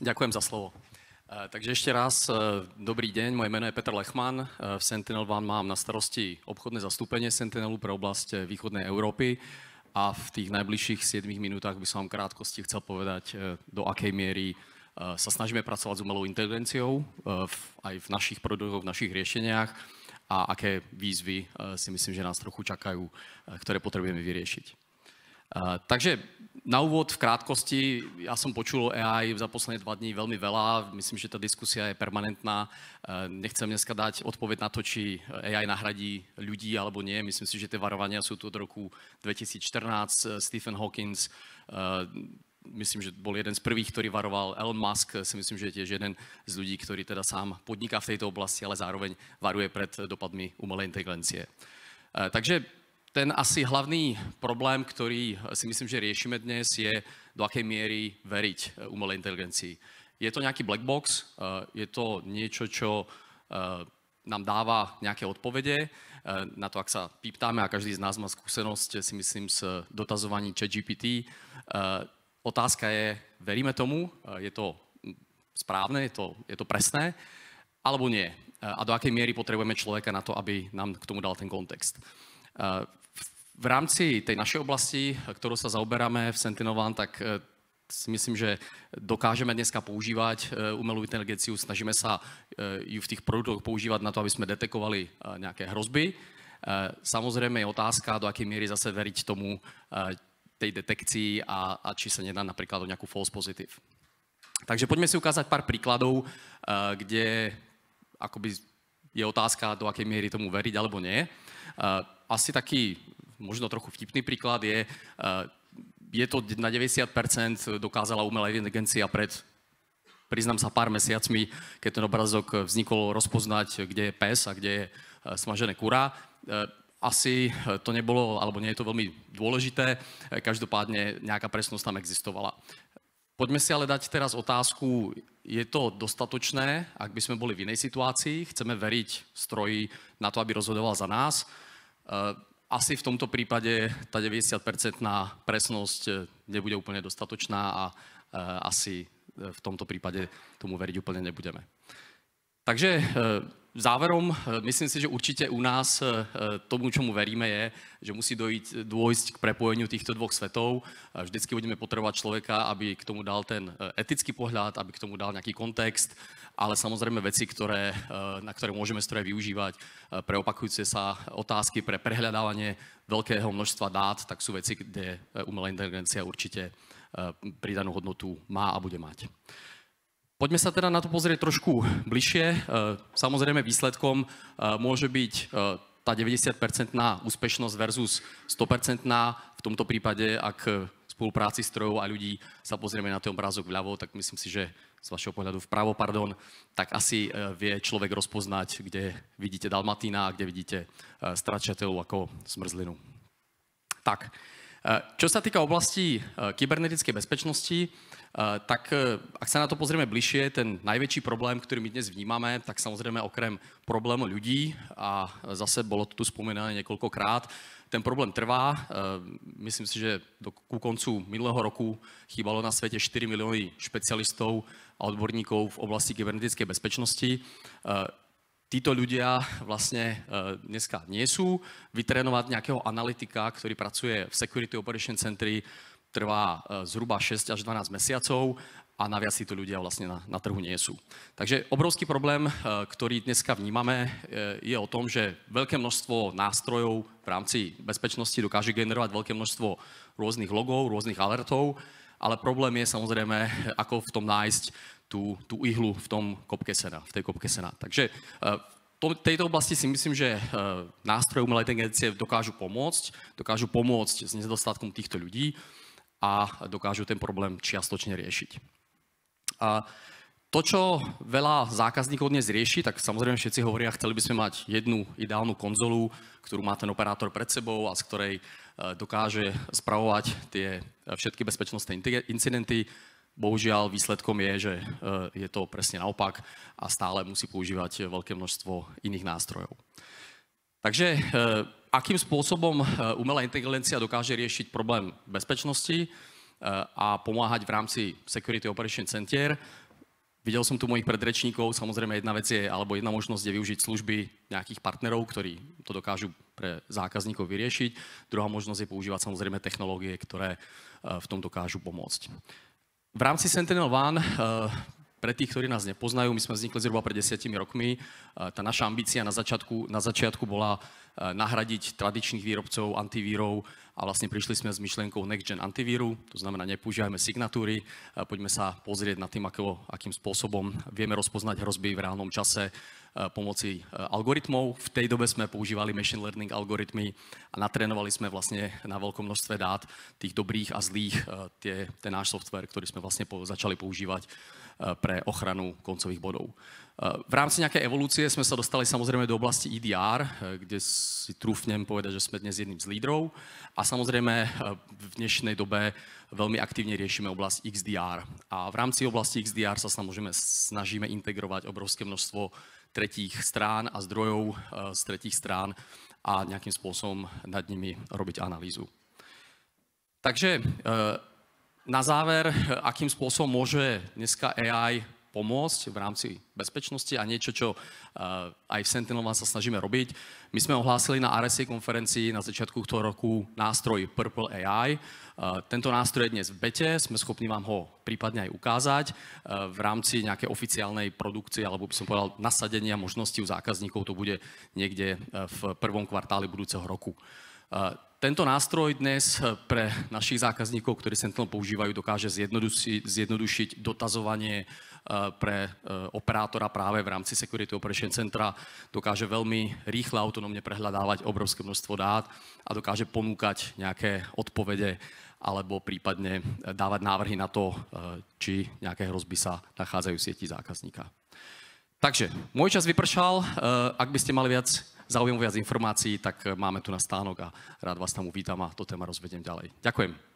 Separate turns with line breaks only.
Ďakujem za slovo. E, takže ešte raz e, dobrý deň, moje meno je Peter Lechman, e, v Sentinel One mám na starosti obchodné zastúpenie Sentinelu pre oblasť východnej Európy a v tých najbližších 7 minútach by som vám krátkosti chcel povedať, do akej miery sa snažíme pracovať s umelou inteligenciou aj v našich produktoch, v našich riešeniach a aké výzvy si myslím, že nás trochu čakajú, ktoré potrebujeme vyriešiť. Takže na úvod v krátkosti, ja som počul o AI za posledné dva dní veľmi veľa, myslím, že tá diskusia je permanentná. E, nechcem dneska dať odpoveď na to, či AI nahradí ľudí alebo nie. Myslím si, že tie varovania sú tu od roku 2014. E, Stephen Hawkins, e, myslím, že bol jeden z prvých, ktorý varoval. Elon Musk si myslím, že je tiež jeden z ľudí, ktorý teda sám podniká v tejto oblasti, ale zároveň varuje pred dopadmi umelej inteligencie. Takže ten asi hlavný problém, ktorý si myslím, že riešime dnes, je do akej miery veriť eh, umelej inteligencii. Je to nejaký black box, eh, je to niečo, čo eh, nám dáva nejaké odpovede na to, ak sa pýtame a každý z nás má skúsenosť, si myslím, s dotazovaním GPT. Otázka je, veríme tomu, je to hm, správne, je to, je to presné, alebo nie. A do akej miery potrebujeme človeka na to, aby nám k tomu dal ten kontext. V rámci tej našej oblasti, ktorou sa zaoberáme v Sentinovan, tak e, si myslím, že dokážeme dneska používať e, umelú inteligenciu, snažíme sa e, ju v tých produktoch používať na to, aby sme detekovali nejaké hrozby. Samozrejme je otázka, do akej miery zase veriť tomu tej detekcii a, a či sa nedá napríklad o nejakú false positive. Takže poďme si ukázať pár príkladov, kde akoby je otázka, do akej miery tomu veriť alebo nie. Eh, asi taký možno trochu vtipný príklad je, eh, je to na 90% dokázala umelá inteligencia pred priznám sa pár mesiacmi, keď ten obrazok vznikol rozpoznať, kde je pes a kde je eh, smažené kura. Asi to nebolo, alebo nie je to veľmi dôležité, každopádne nejaká presnosť tam existovala. Poďme si ale dať teraz otázku, je to dostatočné, ak by sme boli v inej situácii, chceme veriť stroji na to, aby rozhodoval za nás. Eh, asi v tomto prípade tá 90-percentná presnosť eh, nebude úplne dostatočná a eh, asi v tomto prípade tomu veriť úplne nebudeme. Takže Záverom, eh, myslím si, že určite u nás eh, eh, tomu, čomu veríme, je, že musí dojít, dôjsť k prepojeniu týchto dvoch svetov. Vždycky budeme potrebovať človeka, aby k tomu dal ten etický pohľad, aby k tomu dal nejaký kontext, ale samozrejme veci, ktoré, na ktoré môžeme stroje využívať pre opakujúce sa otázky, pre prehľadávanie veľkého množstva dát, tak sú veci, kde umelá inteligencia určite pridanú hodnotu má a bude mať. Poďme sa teda na to pozrieť trošku bližšie. Eh, Samozrejme výsledkom eh, môže byť eh, tá 90-percentná úspešnosť versus 100-percentná. V tomto prípade, ak spolupráci strojov a ľudí sa pozrieme na ten obrázok vľavo, tak myslím si, že z vašeho pohľadu vpravo, pardon, tak asi vie človek rozpoznať, kde vidíte Dalmatína a kde vidíte stračateľu ako smrzlinu. Tak, Eh, čo sa týka oblasti eh, kybernetickej bezpečnosti, eh, tak ak sa na to pozrieme bližšie, ten najväčší problém, ktorý my dnes vnímame, tak samozrejme okrem problému ľudí, a zase bolo to tu spomenané niekoľkokrát, ten problém trvá. Myslím si, že do, ku koncu minulého roku chýbalo na svete 4 milióny špecialistov a odborníkov v oblasti kybernetickej bezpečnosti títo ľudia vlastne e, dneska nie sú. Vytrénovať nejakého analytika, ktorý pracuje v Security Operation Centri, trvá e, zhruba 6 až 12 mesiacov a naviac títo ľudia vlastne na, na trhu nie sú. Takže obrovský problém, e, ktorý dneska vnímame, je o tom, že veľké množstvo nástrojov v rámci bezpečnosti dokáže generovať veľké množstvo rôznych logov, rôznych alertov, ale problém je samozrejme, ako v tom nájsť tú, tú ihlu v tom kopke sena, v tej kopke sena. Takže v eh, tejto oblasti si myslím, že eh, nástroje umelej inteligencie dokážu pomôcť, dokážu pomôcť s nedostatkom týchto ľudí a dokážu ten problém čiastočne riešiť. A to, čo veľa zákazníkov dnes rieši, tak samozrejme všetci hovoria, chceli by sme mať jednu ideálnu konzolu, ktorú má ten operátor pred sebou a z ktorej eh, dokáže spravovať tie všetky bezpečnostné incidenty, Bohužiaľ, výsledkom je, že eh, je to presne naopak a stále musí používať veľké množstvo iných nástrojov. Takže eh, akým spôsobom eh, umelá inteligencia dokáže riešiť problém bezpečnosti a pomáhať v rámci Security Operation Center? Videl som tu mojich predrečníkov, samozrejme jedna vec je, alebo jedna možnosť je využiť služby nejakých partnerov, ktorí to dokážu pre zákazníkov vyriešiť. Druhá možnosť je používať samozrejme technológie, ktoré v tom dokážu pomôcť. V rámci Sentinel One, eh, pre tých, ktorí nás nepoznajú, my sme vznikli zhruba pred desiatimi rokmi. Eh, tá naša ambícia na začiatku, na začiatku bola Eh, nahradiť tradičných výrobcov antivírov a vlastne prišli sme s myšlienkou Next Gen antivíru, to znamená nepoužívajme signatúry, eh, poďme sa pozrieť na tým, ako, akým spôsobom vieme rozpoznať hrozby v reálnom čase eh, pomoci algoritmov. V tej dobe sme používali machine learning algoritmy a natrénovali sme vlastne na veľkom množstve dát tých dobrých a zlých tie, ten náš software, ktorý sme vlastne po, začali používať pre ochranu koncových bodov. V rámci nejakej evolúcie sme sa dostali samozrejme do oblasti EDR, kde si trúfnem povedať, že sme dnes jedným z lídrov. A samozrejme eh, v dnešnej dobe veľmi aktívne riešime oblasť XDR. A v rámci oblasti XDR sa samozrejme snažíme integrovať obrovské množstvo tretích strán a zdrojov eh, z tretích strán a nejakým spôsobom nad nimi robiť analýzu. Takže eh, na záver, akým spôsobom môže dneska AI pomôcť v rámci bezpečnosti a niečo, čo eh, aj v Sentinel sa snažíme robiť. My sme ohlásili na RSI konferencii na začiatku tohto roku nástroj Purple AI. Eh, tento nástroj je dnes v bete, sme schopní vám ho prípadne aj ukázať eh, v rámci nejakej oficiálnej produkcie, alebo by som povedal nasadenia možností u zákazníkov, to bude niekde v prvom kvartáli budúceho roku. Tento nástroj dnes eh, pre našich zákazníkov, ktorí Sentinel používajú, dokáže zjednodušiť, zjednodušiť dotazovanie eh, pre eh, operátora práve v rámci Security Operation Centra. Dokáže veľmi rýchle autonómne prehľadávať obrovské množstvo dát a dokáže ponúkať nejaké odpovede alebo prípadne dávať návrhy na to, či nejaké hrozby sa nachádzajú v sieti zákazníka. Takže, môj čas vypršal. Ak by ste mali viac zaujímavé viac informácií, tak máme tu na stánok a rád vás tam uvítam a to téma rozvediem ďalej. Ďakujem.